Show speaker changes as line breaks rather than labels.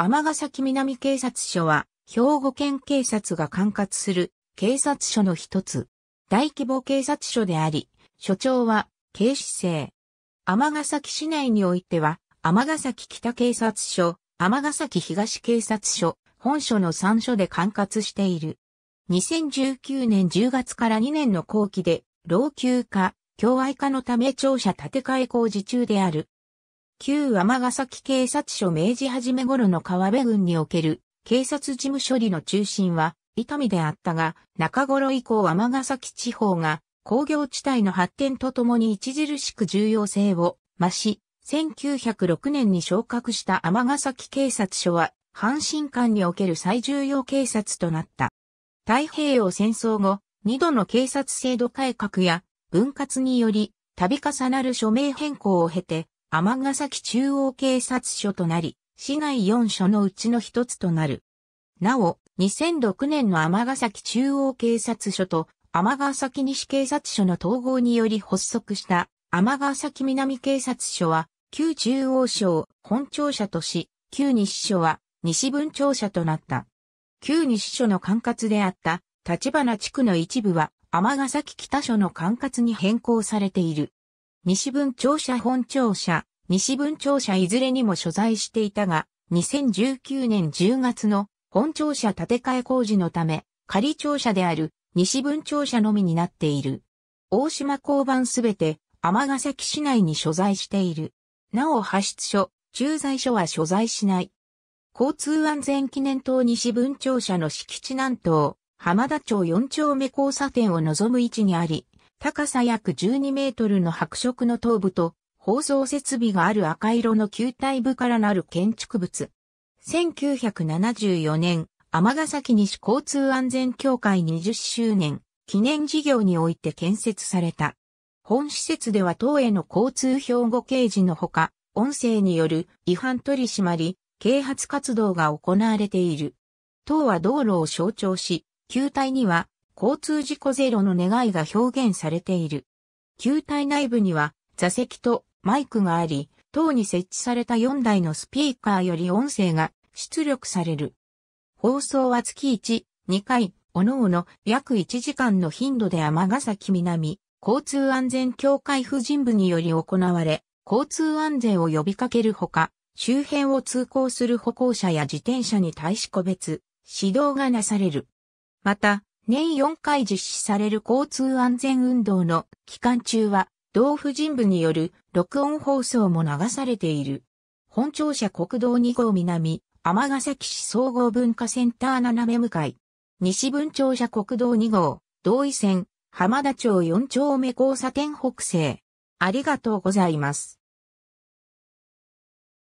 尼崎南警察署は、兵庫県警察が管轄する警察署の一つ。大規模警察署であり、署長は警視正。尼崎市内においては、尼崎北警察署、尼崎東警察署、本署の3署で管轄している。2019年10月から2年の後期で、老朽化、共愛化のため庁舎建て替え工事中である。旧尼崎警察署明治初め頃の川辺郡における警察事務処理の中心は伊丹であったが、中頃以降尼崎地方が工業地帯の発展とともに著しく重要性を増し、1906年に昇格した尼崎警察署は、阪神間における最重要警察となった。太平洋戦争後、二度の警察制度改革や分割により、度重なる署名変更を経て、尼崎中央警察署となり、市内4署のうちの一つとなる。なお、2006年の尼崎中央警察署と尼崎西警察署の統合により発足した尼崎南警察署は、旧中央署を本庁舎とし、旧西署は西分庁舎となった。旧西署の管轄であった立花地区の一部は尼崎北署の管轄に変更されている。西文庁舎本庁舎、西文庁舎いずれにも所在していたが、2019年10月の本庁舎建て替え工事のため、仮庁舎である西文庁舎のみになっている。大島交番すべて、尼崎市内に所在している。なお派出所、駐在所は所在しない。交通安全記念塔西文庁舎の敷地南東、浜田町4丁目交差点を望む位置にあり、高さ約12メートルの白色の頭部と放送設備がある赤色の球体部からなる建築物。1974年、尼崎西交通安全協会20周年記念事業において建設された。本施設では党への交通標語掲示のほか、音声による違反取り締まり、啓発活動が行われている。党は道路を象徴し、球体には交通事故ゼロの願いが表現されている。球体内部には座席とマイクがあり、等に設置された4台のスピーカーより音声が出力される。放送は月1、2回、おのおの約1時間の頻度で尼崎南、交通安全協会婦人部により行われ、交通安全を呼びかけるほか、周辺を通行する歩行者や自転車に対し個別、指導がなされる。また、年4回実施される交通安全運動の期間中は、道府人部による録音放送も流されている。本庁舎国道2号南、ヶ崎市総合文化センター斜め向かい。西文庁舎国道2号、同意線、浜田町4丁目交差点北西。ありがとうございます。